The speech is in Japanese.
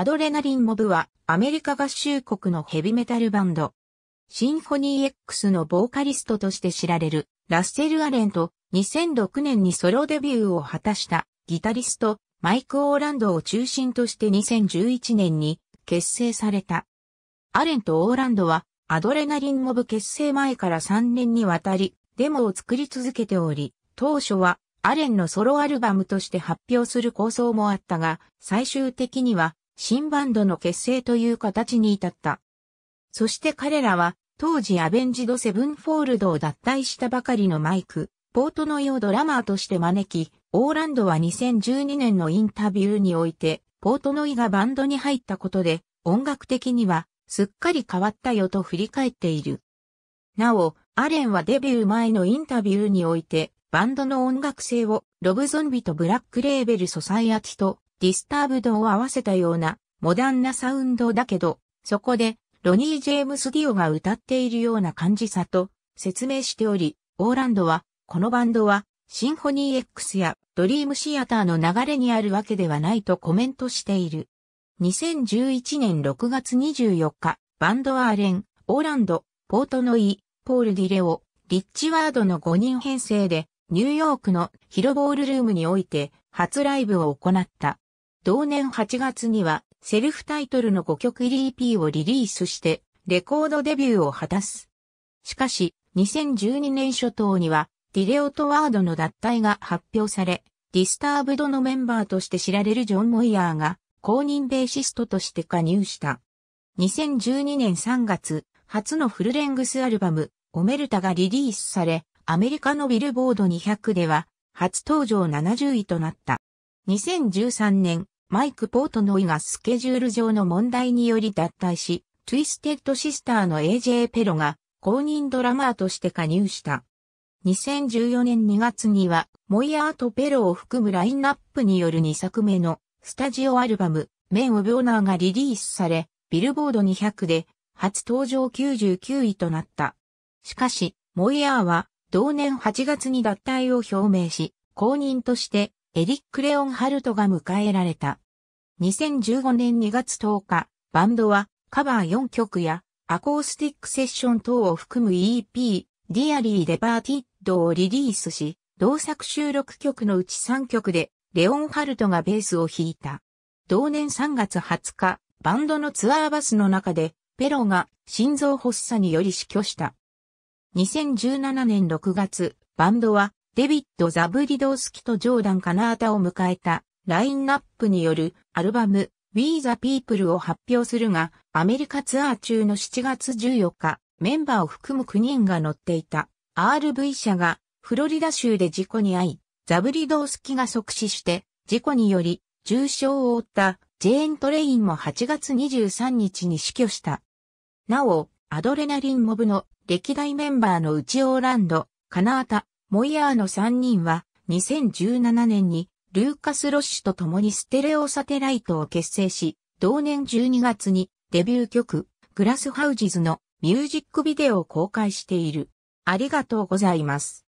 アドレナリンモブはアメリカ合衆国のヘビメタルバンド。シンフォニー X のボーカリストとして知られるラッセル・アレンと2006年にソロデビューを果たしたギタリストマイク・オーランドを中心として2011年に結成された。アレンとオーランドはアドレナリンモブ結成前から3年にわたりデモを作り続けており、当初はアレンのソロアルバムとして発表する構想もあったが、最終的には新バンドの結成という形に至った。そして彼らは、当時アベンジドセブンフォールドを脱退したばかりのマイク、ポートノイをドラマーとして招き、オーランドは2012年のインタビューにおいて、ポートノイがバンドに入ったことで、音楽的には、すっかり変わったよと振り返っている。なお、アレンはデビュー前のインタビューにおいて、バンドの音楽性をロブゾンビとブラックレーベルソサイアティとディスターブドを合わせたようなモダンなサウンドだけど、そこでロニー・ジェームス・ディオが歌っているような感じさと説明しており、オーランドは、このバンドはシンフォニー X やドリームシアターの流れにあるわけではないとコメントしている。2011年6月24日、バンドアーレン、オーランド、ポートノイ、ポール・ディレオ、リッチワードの5人編成で、ニューヨークのヒロボールルームにおいて初ライブを行った。同年8月にはセルフタイトルの5曲入り EP をリリースしてレコードデビューを果たす。しかし2012年初頭にはディレオトワードの脱退が発表され、ディスターブドのメンバーとして知られるジョン・モイヤーが公認ベーシストとして加入した。2012年3月、初のフルレングスアルバム、オメルタがリリースされ、アメリカのビルボード200では、初登場70位となった。2013年、マイク・ポートノイがスケジュール上の問題により脱退し、トゥイステッド・シスターの AJ ペロが公認ドラマーとして加入した。2014年2月には、モイヤーとペロを含むラインナップによる2作目のスタジオアルバム、メン・オブ・オナーがリリースされ、ビルボード200で初登場99位となった。しかし、モイヤーは同年8月に脱退を表明し、公認としてエリック・レオンハルトが迎えられた。2015年2月10日、バンドはカバー4曲やアコースティックセッション等を含む EP、ディアリー・デパーティッドをリリースし、同作収録曲のうち3曲でレオンハルトがベースを弾いた。同年3月20日、バンドのツアーバスの中で、ペロが心臓発作により死去した。2017年6月、バンドはデビッド・ザブリドースキとジョーダン・カナータを迎えたラインナップによるアルバム We the People を発表するが、アメリカツアー中の7月14日、メンバーを含む9人が乗っていた RV 車がフロリダ州で事故に遭い、ザブリドースキが即死して事故により重傷を負ったジェーン・トレインも8月23日に死去した。なお、アドレナリンモブの歴代メンバーのうちオーランド、カナータ、モイヤーの3人は2017年にルーカス・ロッシュと共にステレオサテライトを結成し、同年12月にデビュー曲グラスハウジズのミュージックビデオを公開している。ありがとうございます。